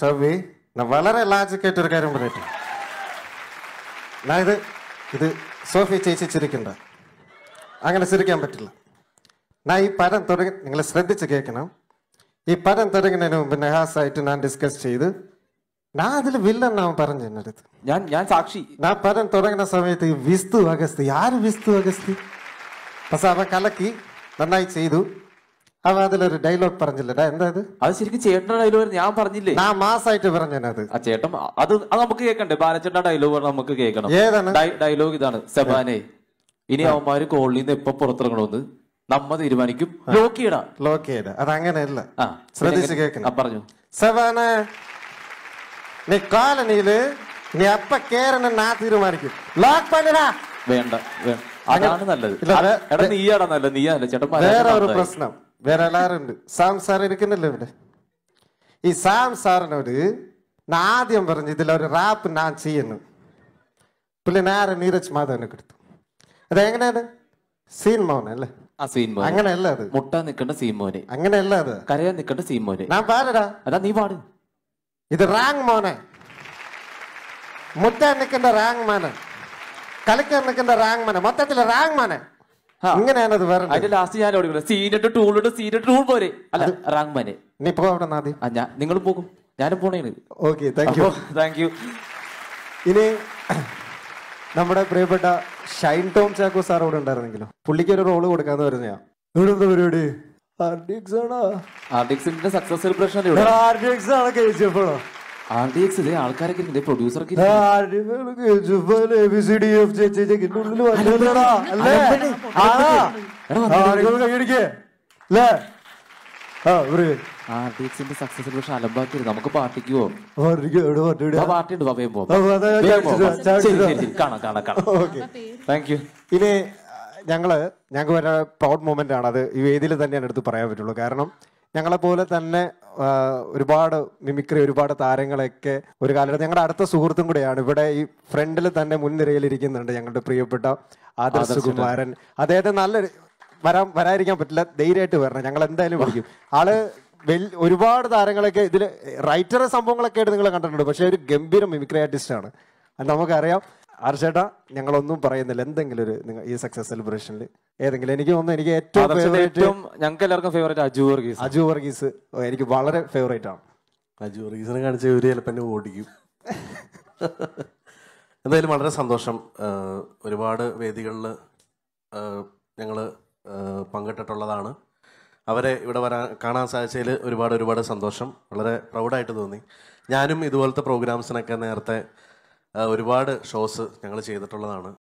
സവി വളരെ ലാജിക്കായിട്ട് ഒരു കാര്യം പറയട്ടെ അതായത് ഇത് സോഫി ചേച്ചി ചിരിക്കണ്ട അങ്ങനെ ചിരിക്കാൻ പറ്റില്ല ഞാൻ ഈ പരം തുടങ്ങി നിങ്ങൾ ശ്രദ്ധിച്ച് കേൾക്കണം ഈ പരം തുടങ്ങുന്നതിന് മുമ്പ് നെഹാസായിട്ട് ഞാൻ ഡിസ്കസ് ചെയ്ത് ഞാൻ അതിൽ വില്ലെന്നാവും പറഞ്ഞു എൻ്റെ അടുത്ത് ഞാൻ ഞാൻ സാക്ഷി ഞാൻ പരം തുടങ്ങുന്ന സമയത്ത് വിസ്തു അഗസ്തി ആര് വിസ്തു അഗസ്തി പക്ഷെ അവൻ കലക്കി നന്നായി ചെയ്തു അവ അതിലൊരു ഡയലോഗ് പറഞ്ഞില്ലടാ എന്താ ഇത് അത് ശരിക്കും ചേട്ടന്റെ ഡയലോഗ് ഞാൻ പറഞ്ഞില്ലേ ഞാൻ മാസായിട്ട് പറഞ്ഞത് ആ ചേട്ടൻ അത് അത് നമുക്ക് കേൾക്കണ്ടേ ബാലച്ചേട്ട ഡയലോഗ് നമുക്ക് കേൾക്കണം ഏതാണ് ഡയലോഗ് ഇതാണ് സെബാനെ ഇനി അവന്മാര് കോളിൽ നിന്ന് എപ്പൊ പുറത്തിറങ്ങണമെന്ന് നമ്മ തീരുമാനിക്കും ലോക്കിയടാ ലോക്കിയടാ അത് അങ്ങനെയല്ല ശ്രദ്ധിച്ച് കേൾക്കണം പറഞ്ഞു സെബാന നീ കോളനിയില് നീ അപ്പ കേരന ഞാൻ തീരുമാനിക്കും ലോക്ക് പണിടാ വേണ്ട അതാണ് നല്ലത് നീയാടാ നല്ലത് നീയാ അല്ല ചേട്ടൻ വേറെ ഒരു പ്രശ്നം വേറെ എല്ലാവരുണ്ട് സാം സാർ ഇരിക്കുന്നില്ല ഇവിടെ ഈ സാം സാറിനോട് ഞാൻ ആദ്യം പറഞ്ഞു ഇതിലൊരു റാപ്പ് ഞാൻ ചെയ്യുന്നു പുള്ളി നേരെ നീരജ് മാധവനെ കിടത്തു അതെങ്ങനെയാണ് സീൻ മോൻ അല്ലേ ആ സീൻ മോൻ അങ്ങനെയല്ല അത് മുട്ട നിൽക്കേണ്ട സീൻ മോനെ അങ്ങനെയല്ല അത് കരയാൻ നിൽക്കേണ്ട സീൻ മോനെ ഞാൻ പാടടാ അതാ നീ പാട് ഇത് റാങ് മോനെ മുട്ട നിൽക്കേണ്ട റാങ് മോനെ കളിക്കാൻ നിൽക്കേണ്ട റാങ് മോനെ മൊത്തത്തിൽ റാങ് മോനെ ഇങ്ങനെയാണ് അത് വേറെ അതിന്റെ ലാസ്റ്റ് ഞാൻ ഓടിക്കുന്നത് സീനിട്ട് ടൂളിട്ട് സീനിട്ട് ടൂൾ പോരെ അല്ല റാങ് മാനെ നീ പോകണം ആദ്യം ആ ഞാൻ നിങ്ങൾ പോകും ഞാനും പോണേണ് okay thank you thank you ഇനി നമ്മുടെ പ്രിയപ്പെട്ട ഷൈൻ ടോം ചാക്കോ സാർ അവിടെ ഉണ്ടായിരുന്നെങ്കിലോ പുള്ളിക്ക് ഒരു റോള് കൊടുക്കാന്ന് പറഞ്ഞ എന്താ പരിപാടി ആർഡിക്സ് ആണോ ആർഡിക്സിന്റെ സക്സസ് സെലിബ്രേഷൻ ആർഡിക്സ് ആണ് കഴിച്ചപ്പോഴോ നമുക്ക് പാർട്ടിക്കോ പാർട്ടി ഉണ്ട് ഇനി ഞങ്ങള് ഞങ്ങൾക്ക് വരുന്ന പ്രൗഡ് മൂമെന്റ് ആണ് അത് ഈ വേദിയിൽ തന്നെയാണ് എടുത്ത് പറയാൻ പറ്റുള്ളൂ കാരണം ഞങ്ങളെ പോലെ തന്നെ ഒരുപാട് മിമിക്രി ഒരുപാട് താരങ്ങളൊക്കെ ഒരു കാലഘട്ടം ഞങ്ങളുടെ അടുത്ത സുഹൃത്തും കൂടെയാണ് ഇവിടെ ഈ ഫ്രണ്ടിൽ തന്നെ മുൻനിരയിൽ ഇരിക്കുന്നുണ്ട് ഞങ്ങളുടെ പ്രിയപ്പെട്ട ആദർശ് കുമാരൻ അദ്ദേഹത്തെ നല്ല വരാൻ വരാതിരിക്കാൻ പറ്റില്ല ധൈര്യമായിട്ട് വരണം ഞങ്ങൾ എന്തായാലും വിളിക്കും ആള് ഒരുപാട് താരങ്ങളൊക്കെ ഇതിൽ റൈറ്റർ സംഭവങ്ങളൊക്കെ ആയിട്ട് നിങ്ങൾ കണ്ടിട്ടുണ്ട് പക്ഷേ ഒരു ഗംഭീര മിമിക്രി ആർട്ടിസ്റ്റ് ആണ് നമുക്കറിയാം ആർഷേട്ടാ ഞങ്ങളൊന്നും പറയുന്നില്ല എന്തെങ്കിലും ഒരു ഈ സക്സസ് സെലിബ്രേഷനിൽ ഏതെങ്കിലും എനിക്ക് തോന്നുന്നു എനിക്ക് ഏറ്റവും ഫേവറേറ്റ് ഞങ്ങൾക്ക് എല്ലാവർക്കും ഫേവറേറ്റ് അജു വർഗീസ് അജു വർഗീസ് എനിക്ക് വളരെ ഫേവറേറ്റ് ആണ് അജു വർഗീസിനെ കാണിച്ച ഒരു ചിലപ്പോൾ ഓടിക്കും എന്തായാലും വളരെ സന്തോഷം ഒരുപാട് വേദികളിൽ ഞങ്ങൾ പങ്കിട്ടിട്ടുള്ളതാണ് അവരെ ഇവിടെ വരാൻ കാണാൻ സാധിച്ചതിൽ ഒരുപാട് ഒരുപാട് സന്തോഷം വളരെ പ്രൗഡായിട്ട് തോന്നി ഞാനും ഇതുപോലത്തെ പ്രോഗ്രാംസിനൊക്കെ നേരത്തെ ഒരുപാട് ഷോസ് ഞങ്ങൾ ചെയ്തിട്ടുള്ളതാണ്